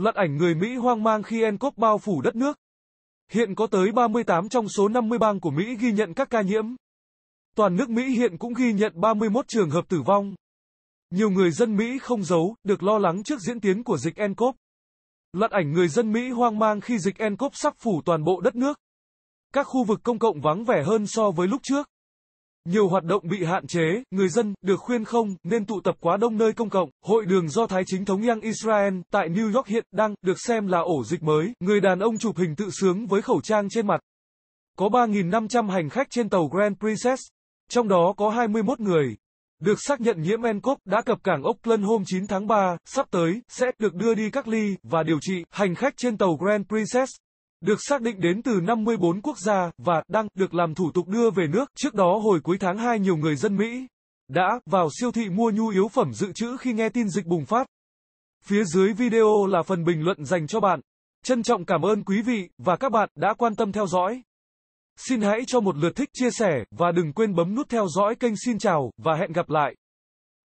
lặn ảnh người Mỹ hoang mang khi Ncov bao phủ đất nước. Hiện có tới 38 trong số 50 bang của Mỹ ghi nhận các ca nhiễm. Toàn nước Mỹ hiện cũng ghi nhận 31 trường hợp tử vong. Nhiều người dân Mỹ không giấu được lo lắng trước diễn tiến của dịch Ncov. Lặn ảnh người dân Mỹ hoang mang khi dịch Ncov sắp phủ toàn bộ đất nước. Các khu vực công cộng vắng vẻ hơn so với lúc trước nhiều hoạt động bị hạn chế, người dân được khuyên không nên tụ tập quá đông nơi công cộng. Hội đường Do Thái chính thống Yang Israel tại New York hiện đang được xem là ổ dịch mới. Người đàn ông chụp hình tự sướng với khẩu trang trên mặt. Có 3.500 hành khách trên tàu Grand Princess, trong đó có 21 người được xác nhận nhiễm nCoV đã cập cảng Auckland hôm 9 tháng 3, sắp tới sẽ được đưa đi cách ly và điều trị. Hành khách trên tàu Grand Princess được xác định đến từ 54 quốc gia và đang được làm thủ tục đưa về nước. Trước đó hồi cuối tháng 2 nhiều người dân Mỹ đã vào siêu thị mua nhu yếu phẩm dự trữ khi nghe tin dịch bùng phát. Phía dưới video là phần bình luận dành cho bạn. Trân trọng cảm ơn quý vị và các bạn đã quan tâm theo dõi. Xin hãy cho một lượt thích chia sẻ và đừng quên bấm nút theo dõi kênh xin chào và hẹn gặp lại.